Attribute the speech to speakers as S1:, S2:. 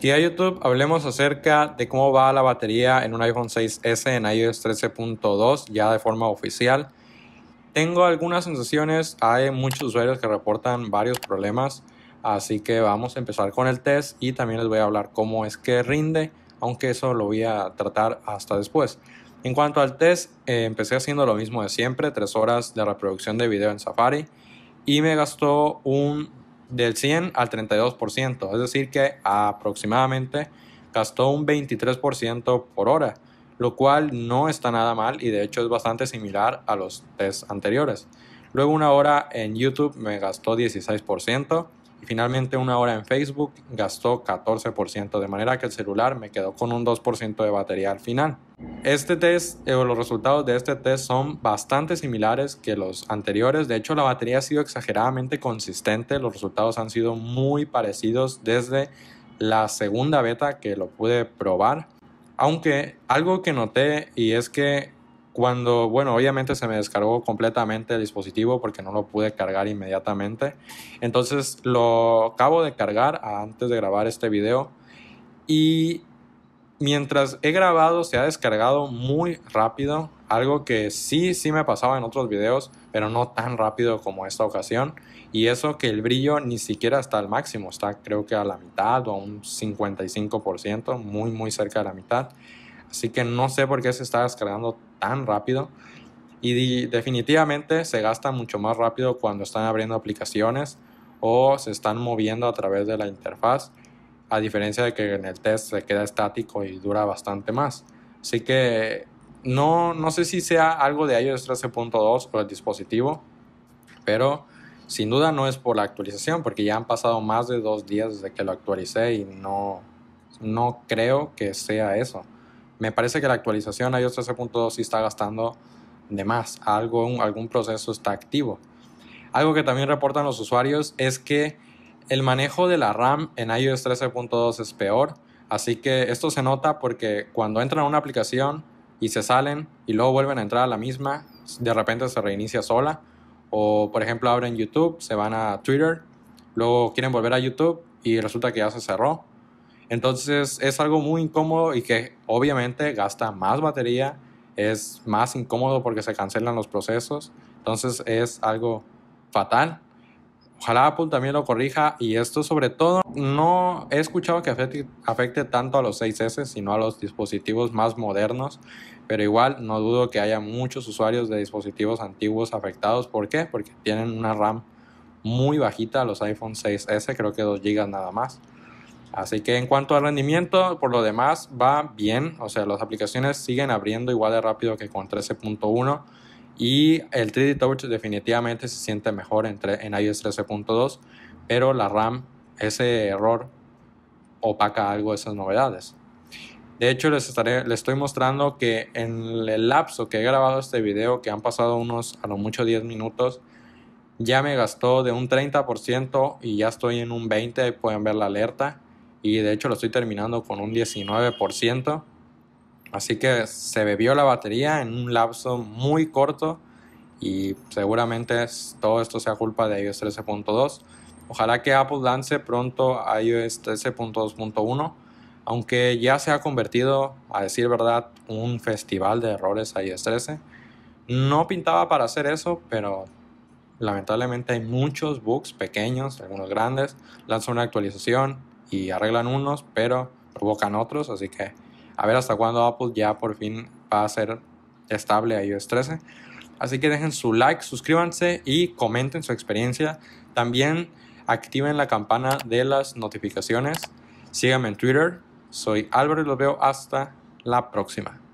S1: Y YouTube hablemos acerca de cómo va la batería en un iPhone 6S en iOS 13.2 ya de forma oficial. Tengo algunas sensaciones, hay muchos usuarios que reportan varios problemas, así que vamos a empezar con el test y también les voy a hablar cómo es que rinde, aunque eso lo voy a tratar hasta después. En cuanto al test, eh, empecé haciendo lo mismo de siempre, tres horas de reproducción de video en Safari y me gastó un del 100 al 32%, es decir que aproximadamente gastó un 23% por hora, lo cual no está nada mal y de hecho es bastante similar a los test anteriores. Luego una hora en YouTube me gastó 16% y finalmente una hora en Facebook gastó 14%, de manera que el celular me quedó con un 2% de batería al final. Este test eh, o los resultados de este test son bastante similares que los anteriores. De hecho, la batería ha sido exageradamente consistente. Los resultados han sido muy parecidos desde la segunda beta que lo pude probar. Aunque algo que noté y es que cuando, bueno, obviamente se me descargó completamente el dispositivo porque no lo pude cargar inmediatamente. Entonces lo acabo de cargar antes de grabar este video y mientras he grabado se ha descargado muy rápido, algo que sí, sí me pasaba en otros videos, pero no tan rápido como esta ocasión. Y eso que el brillo ni siquiera está al máximo, está creo que a la mitad o a un 55%, muy, muy cerca de la mitad. Así que no sé por qué se está descargando tan rápido. Y definitivamente se gasta mucho más rápido cuando están abriendo aplicaciones o se están moviendo a través de la interfaz a diferencia de que en el test se queda estático y dura bastante más. Así que no, no sé si sea algo de iOS 13.2 por el dispositivo, pero sin duda no es por la actualización, porque ya han pasado más de dos días desde que lo actualicé y no, no creo que sea eso. Me parece que la actualización iOS 13.2 sí está gastando de más, algo, algún proceso está activo. Algo que también reportan los usuarios es que el manejo de la RAM en iOS 13.2 es peor, así que esto se nota porque cuando entran a una aplicación y se salen y luego vuelven a entrar a la misma, de repente se reinicia sola. O por ejemplo abren YouTube, se van a Twitter, luego quieren volver a YouTube y resulta que ya se cerró. Entonces es algo muy incómodo y que obviamente gasta más batería, es más incómodo porque se cancelan los procesos. Entonces es algo fatal Ojalá Apple también lo corrija y esto sobre todo no he escuchado que afecte, tanto a los 6S sino a los dispositivos más modernos, pero igual no dudo que haya muchos usuarios de dispositivos antiguos afectados. ¿Por qué? Porque tienen una RAM muy bajita, los iPhone 6S creo que 2 GB nada más. Así que en cuanto al rendimiento, por lo demás va bien, o sea, las aplicaciones siguen abriendo igual de rápido que con 13.1 y el 3D Touch definitivamente se siente mejor entre, en iOS 13.2, pero la RAM, ese error, opaca algo esas novedades. De hecho, les, estaré, les estoy mostrando que en el lapso que he grabado este video, que han pasado unos a lo mucho 10 minutos, ya me gastó de un 30% y ya estoy en un 20%, pueden ver la alerta. Y de hecho lo estoy terminando con un 19%. Así que se bebió la batería en un lapso muy corto y seguramente todo esto sea culpa de iOS 13.2. Ojalá que Apple lance pronto iOS 13.2.1, aunque ya se ha convertido, a decir verdad, un festival de errores iOS 13. No pintaba para hacer eso, pero lamentablemente hay muchos bugs pequeños, algunos grandes. Lanzan una actualización y arreglan unos, pero provocan otros, así que a ver hasta cuándo Apple ya por fin va a ser estable a iOS 13. Así que dejen su like, suscríbanse y comenten su experiencia. También activen la campana de las notificaciones. Síganme en Twitter. Soy Álvaro y los veo hasta la próxima.